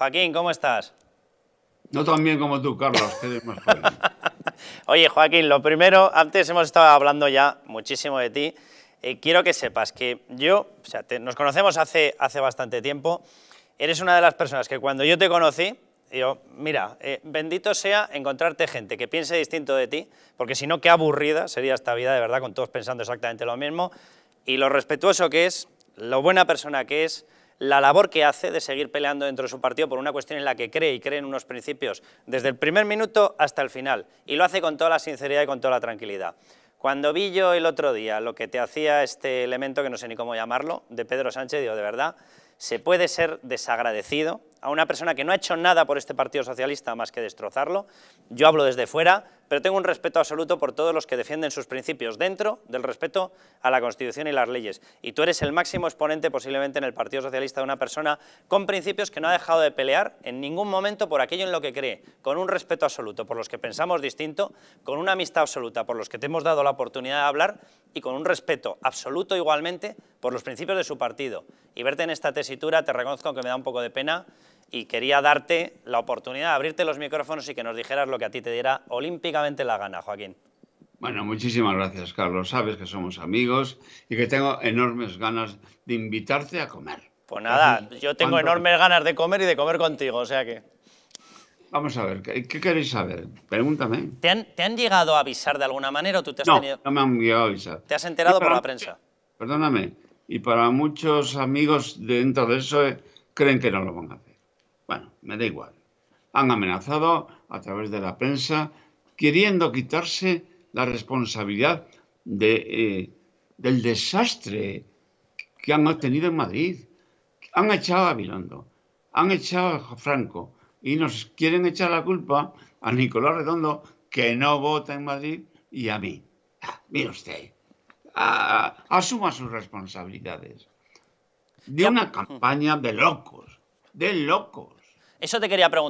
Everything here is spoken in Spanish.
Joaquín, ¿cómo estás? No tan bien como tú, Carlos, Oye, Joaquín, lo primero, antes hemos estado hablando ya muchísimo de ti. Eh, quiero que sepas que yo, o sea, nos conocemos hace, hace bastante tiempo. Eres una de las personas que cuando yo te conocí, digo, mira, eh, bendito sea encontrarte gente que piense distinto de ti, porque si no, qué aburrida sería esta vida, de verdad, con todos pensando exactamente lo mismo. Y lo respetuoso que es, lo buena persona que es, la labor que hace de seguir peleando dentro de su partido por una cuestión en la que cree y cree en unos principios desde el primer minuto hasta el final y lo hace con toda la sinceridad y con toda la tranquilidad. Cuando vi yo el otro día lo que te hacía este elemento, que no sé ni cómo llamarlo, de Pedro Sánchez, digo, de verdad, se puede ser desagradecido, a una persona que no ha hecho nada por este Partido Socialista más que destrozarlo. Yo hablo desde fuera, pero tengo un respeto absoluto por todos los que defienden sus principios dentro del respeto a la Constitución y las leyes. Y tú eres el máximo exponente posiblemente en el Partido Socialista de una persona con principios que no ha dejado de pelear en ningún momento por aquello en lo que cree, con un respeto absoluto por los que pensamos distinto, con una amistad absoluta por los que te hemos dado la oportunidad de hablar y con un respeto absoluto igualmente por los principios de su partido. Y verte en esta tesitura te reconozco que me da un poco de pena y quería darte la oportunidad de abrirte los micrófonos y que nos dijeras lo que a ti te diera olímpicamente la gana, Joaquín. Bueno, muchísimas gracias, Carlos. Sabes que somos amigos y que tengo enormes ganas de invitarte a comer. Pues nada, yo tengo enormes ganas de comer y de comer contigo, o sea que... Vamos a ver, ¿qué, queréis saber? Pregúntame. ¿Te han, llegado a avisar de alguna manera o tú te has tenido...? no me han llegado a avisar. ¿Te has enterado por la prensa? Perdóname, y para muchos amigos dentro de eso eh, creen que no lo van a hacer. Bueno, me da igual. Han amenazado a través de la prensa queriendo quitarse la responsabilidad eh, del desastre que han obtenido en Madrid. Han echado a Bilondo, han echado a Franco y nos quieren echar la culpa a Nicolás Redondo que no vota en Madrid y a mí. Mira ah, mire usted, asuma sus responsabilidades. De una campaña de locos, de locos. Eso te quería preguntar.